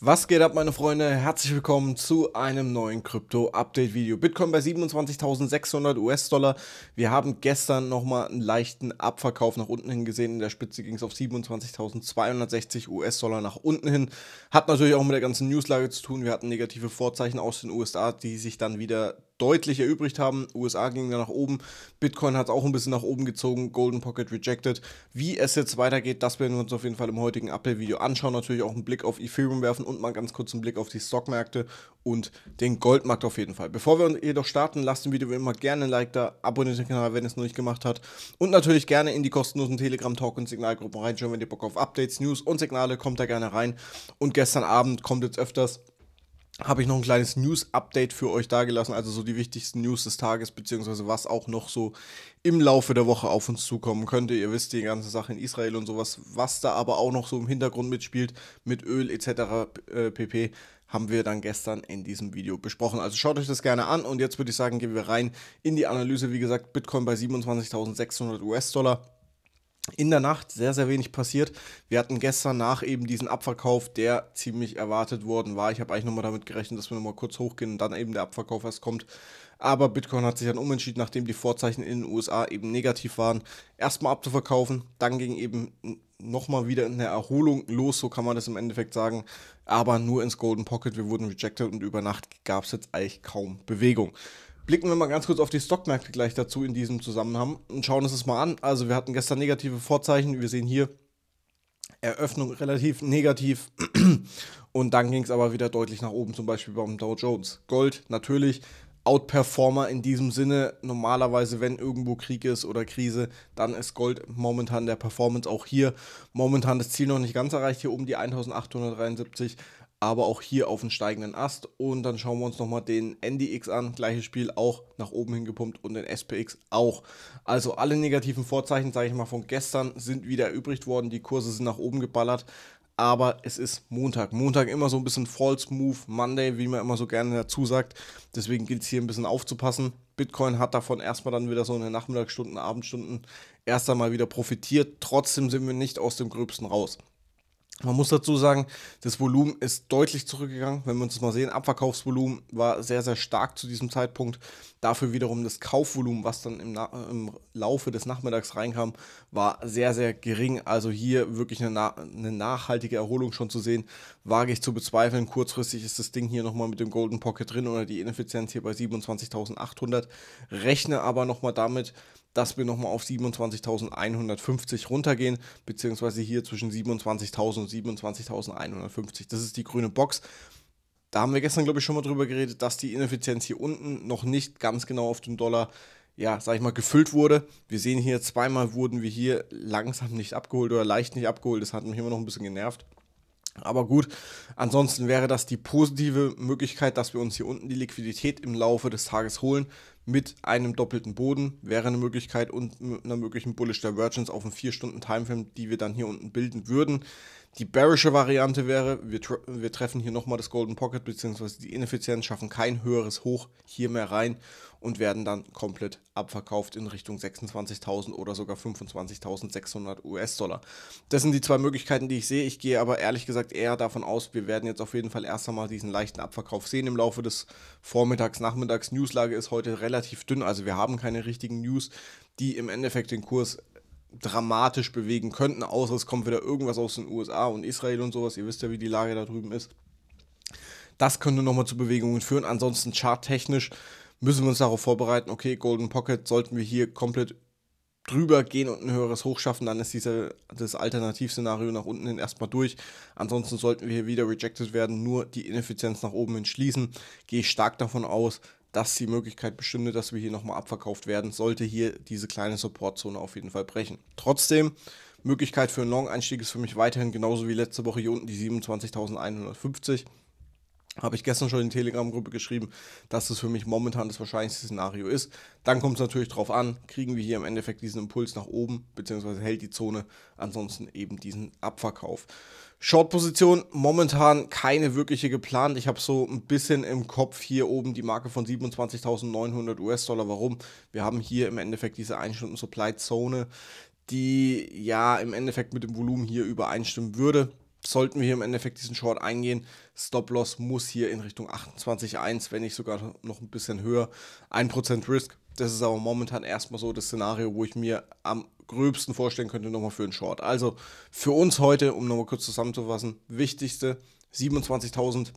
Was geht ab, meine Freunde? Herzlich willkommen zu einem neuen Krypto-Update-Video. Bitcoin bei 27.600 US-Dollar. Wir haben gestern nochmal einen leichten Abverkauf nach unten hin gesehen. In der Spitze ging es auf 27.260 US-Dollar nach unten hin. Hat natürlich auch mit der ganzen Newslage zu tun. Wir hatten negative Vorzeichen aus den USA, die sich dann wieder deutlich erübrigt haben. USA ging dann nach oben, Bitcoin hat es auch ein bisschen nach oben gezogen, Golden Pocket rejected. Wie es jetzt weitergeht, das werden wir uns auf jeden Fall im heutigen Update-Video anschauen. Natürlich auch einen Blick auf Ethereum werfen und mal ganz kurz einen Blick auf die Stockmärkte und den Goldmarkt auf jeden Fall. Bevor wir jedoch starten, lasst dem Video wie immer gerne ein Like da, abonniert den Kanal, wenn ihr es noch nicht gemacht habt und natürlich gerne in die kostenlosen Telegram-Talk- und Signalgruppen reinschauen, wenn ihr Bock auf Updates, News und Signale, kommt da gerne rein. Und gestern Abend kommt jetzt öfters habe ich noch ein kleines News-Update für euch dargelassen, also so die wichtigsten News des Tages, beziehungsweise was auch noch so im Laufe der Woche auf uns zukommen könnte. Ihr wisst die ganze Sache in Israel und sowas, was da aber auch noch so im Hintergrund mitspielt, mit Öl etc. Äh, pp. haben wir dann gestern in diesem Video besprochen. Also schaut euch das gerne an und jetzt würde ich sagen, gehen wir rein in die Analyse. Wie gesagt, Bitcoin bei 27.600 US-Dollar in der Nacht sehr, sehr wenig passiert. Wir hatten gestern nach eben diesen Abverkauf, der ziemlich erwartet worden war. Ich habe eigentlich nochmal damit gerechnet, dass wir nochmal kurz hochgehen und dann eben der Abverkauf erst kommt. Aber Bitcoin hat sich dann umentschieden, nachdem die Vorzeichen in den USA eben negativ waren, erstmal abzuverkaufen. Dann ging eben nochmal wieder eine Erholung los, so kann man das im Endeffekt sagen. Aber nur ins Golden Pocket, wir wurden rejected und über Nacht gab es jetzt eigentlich kaum Bewegung. Blicken wir mal ganz kurz auf die Stockmärkte gleich dazu in diesem Zusammenhang und schauen uns das mal an. Also wir hatten gestern negative Vorzeichen. Wir sehen hier Eröffnung relativ negativ und dann ging es aber wieder deutlich nach oben, zum Beispiel beim Dow Jones. Gold natürlich Outperformer in diesem Sinne. Normalerweise, wenn irgendwo Krieg ist oder Krise, dann ist Gold momentan der Performance auch hier. Momentan das Ziel noch nicht ganz erreicht, hier oben die 1873 aber auch hier auf den steigenden Ast. Und dann schauen wir uns nochmal den NDX an, gleiches Spiel auch nach oben hingepumpt und den SPX auch. Also alle negativen Vorzeichen, sage ich mal, von gestern sind wieder erübrigt worden. Die Kurse sind nach oben geballert. Aber es ist Montag. Montag immer so ein bisschen False Move Monday, wie man immer so gerne dazu sagt. Deswegen gilt es hier ein bisschen aufzupassen. Bitcoin hat davon erstmal dann wieder so in den Nachmittagsstunden, Abendstunden erst einmal wieder profitiert. Trotzdem sind wir nicht aus dem Gröbsten raus. Man muss dazu sagen, das Volumen ist deutlich zurückgegangen. Wenn wir uns das mal sehen, Abverkaufsvolumen war sehr, sehr stark zu diesem Zeitpunkt. Dafür wiederum das Kaufvolumen, was dann im, im Laufe des Nachmittags reinkam, war sehr, sehr gering. Also hier wirklich eine, eine, nachhaltige Erholung schon zu sehen, wage ich zu bezweifeln. Kurzfristig ist das Ding hier nochmal mit dem Golden Pocket drin oder die Ineffizienz hier bei 27.800. Rechne aber nochmal damit, dass wir nochmal auf 27.150 runtergehen, beziehungsweise hier zwischen 27.000 und 27.150. Das ist die grüne Box. Da haben wir gestern, glaube ich, schon mal drüber geredet, dass die Ineffizienz hier unten noch nicht ganz genau auf den Dollar ja, sag ich mal, gefüllt wurde. Wir sehen hier, zweimal wurden wir hier langsam nicht abgeholt oder leicht nicht abgeholt. Das hat mich immer noch ein bisschen genervt. Aber gut, ansonsten wäre das die positive Möglichkeit, dass wir uns hier unten die Liquidität im Laufe des Tages holen mit einem doppelten Boden wäre eine Möglichkeit und einer möglichen Bullish Divergence auf einen 4-Stunden-Timeframe, die wir dann hier unten bilden würden. Die bearische Variante wäre, wir, wir treffen hier nochmal das Golden Pocket bzw. die Ineffizienz, schaffen kein höheres Hoch hier mehr rein und werden dann komplett abverkauft in Richtung 26.000 oder sogar 25.600 US-Dollar. Das sind die zwei Möglichkeiten, die ich sehe. Ich gehe aber ehrlich gesagt eher davon aus, wir werden jetzt auf jeden Fall erst einmal diesen leichten Abverkauf sehen im Laufe des Vormittags, Nachmittags. Newslage ist heute relativ dünn, also wir haben keine richtigen News, die im Endeffekt den Kurs dramatisch bewegen könnten, außer es kommt wieder irgendwas aus den USA und Israel und sowas. Ihr wisst ja, wie die Lage da drüben ist. Das könnte nochmal zu Bewegungen führen. Ansonsten charttechnisch müssen wir uns darauf vorbereiten, okay, Golden Pocket sollten wir hier komplett drüber gehen und ein höheres Hoch schaffen, dann ist diese, das Alternativszenario nach unten hin erstmal durch. Ansonsten sollten wir hier wieder rejected werden, nur die Ineffizienz nach oben hin schließen. Gehe ich stark davon aus, dass die Möglichkeit bestünde, dass wir hier nochmal abverkauft werden, sollte hier diese kleine Supportzone auf jeden Fall brechen. Trotzdem, Möglichkeit für einen Long-Einstieg ist für mich weiterhin genauso wie letzte Woche hier unten die 27.150 habe ich gestern schon in die Telegram-Gruppe geschrieben, dass das für mich momentan das wahrscheinlichste Szenario ist. Dann kommt es natürlich darauf an, kriegen wir hier im Endeffekt diesen Impuls nach oben, beziehungsweise hält die Zone, ansonsten eben diesen Abverkauf. Short-Position momentan keine wirkliche geplant. Ich habe so ein bisschen im Kopf hier oben die Marke von 27.900 US-Dollar. Warum? Wir haben hier im Endeffekt diese 1-Stunden-Supply-Zone, die ja im Endeffekt mit dem Volumen hier übereinstimmen würde sollten wir hier im Endeffekt diesen Short eingehen, Stop-Loss muss hier in Richtung 28,1, wenn nicht sogar noch ein bisschen höher, 1% Risk. Das ist aber momentan erstmal so das Szenario, wo ich mir am gröbsten vorstellen könnte, nochmal für einen Short. Also für uns heute, um nochmal kurz zusammenzufassen, wichtigste 27.000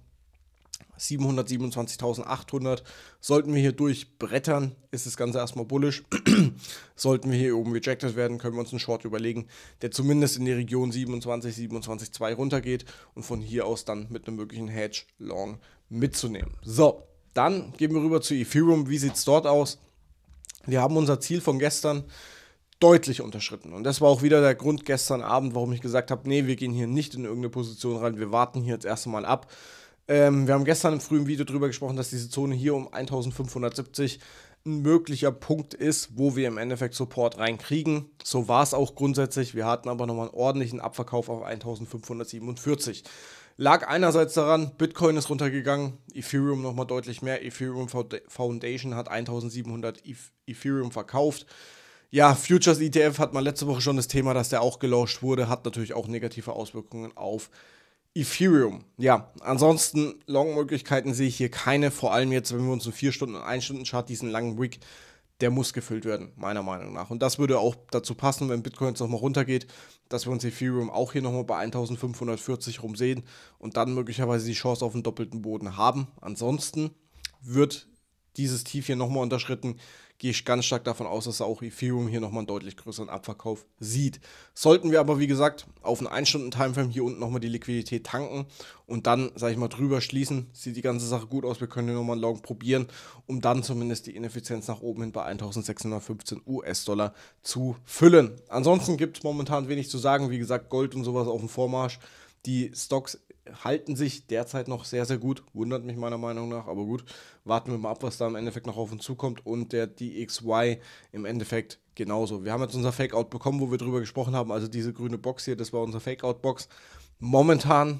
727.800. Sollten wir hier durchbrettern, ist das Ganze erstmal bullisch. Sollten wir hier oben rejected werden, können wir uns einen Short überlegen, der zumindest in die Region 27, 27, 2 runtergeht und von hier aus dann mit einem möglichen Hedge Long mitzunehmen. So, dann gehen wir rüber zu Ethereum. Wie sieht es dort aus? Wir haben unser Ziel von gestern deutlich unterschritten. Und das war auch wieder der Grund gestern Abend, warum ich gesagt habe, nee, wir gehen hier nicht in irgendeine Position rein, wir warten hier jetzt erstmal ab. Ähm, wir haben gestern im frühen Video darüber gesprochen, dass diese Zone hier um 1570 ein möglicher Punkt ist, wo wir im Endeffekt Support reinkriegen. So war es auch grundsätzlich. Wir hatten aber nochmal einen ordentlichen Abverkauf auf 1547. Lag einerseits daran, Bitcoin ist runtergegangen, Ethereum nochmal deutlich mehr. Ethereum Foundation hat 1700 Ethereum verkauft. Ja, Futures ETF hat man letzte Woche schon das Thema, dass der auch gelauscht wurde, hat natürlich auch negative Auswirkungen auf Ethereum. Ja, ansonsten Long-Möglichkeiten sehe ich hier keine. Vor allem jetzt, wenn wir uns einen 4-Stunden- und 1-Stunden-Chart, diesen langen Wick, der muss gefüllt werden, meiner Meinung nach. Und das würde auch dazu passen, wenn Bitcoin jetzt nochmal runtergeht, dass wir uns Ethereum auch hier nochmal bei 1540 rumsehen und dann möglicherweise die Chance auf den doppelten Boden haben. Ansonsten wird dieses Tief hier nochmal unterschritten, gehe ich ganz stark davon aus, dass auch Ethereum hier nochmal einen deutlich größeren Abverkauf sieht. Sollten wir aber, wie gesagt, auf einen 1-Stunden-Timeframe hier unten nochmal die Liquidität tanken und dann, sage ich mal, drüber schließen, sieht die ganze Sache gut aus. Wir können hier nochmal einen Long probieren, um dann zumindest die Ineffizienz nach oben hin bei 1615 US-Dollar zu füllen. Ansonsten gibt es momentan wenig zu sagen. Wie gesagt, Gold und sowas auf dem Vormarsch. Die Stocks halten sich derzeit noch sehr, sehr gut. Wundert mich meiner Meinung nach, aber gut. Warten wir mal ab, was da im Endeffekt noch auf uns zukommt. Und der DXY im Endeffekt genauso. Wir haben jetzt unser Fakeout bekommen, wo wir drüber gesprochen haben. Also diese grüne Box hier, das war unsere Fakeout-Box. Momentan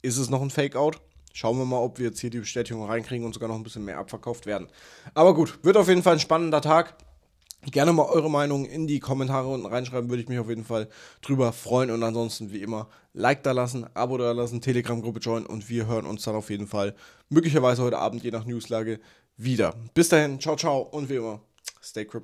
ist es noch ein Fakeout. Schauen wir mal, ob wir jetzt hier die Bestätigung reinkriegen und sogar noch ein bisschen mehr abverkauft werden. Aber gut, wird auf jeden Fall ein spannender Tag. Gerne mal eure Meinung in die Kommentare unten reinschreiben, würde ich mich auf jeden Fall drüber freuen. Und ansonsten, wie immer, Like da lassen, Abo da lassen, Telegram-Gruppe joinen und wir hören uns dann auf jeden Fall möglicherweise heute Abend, je nach Newslage, wieder. Bis dahin, ciao, ciao und wie immer, stay crypto.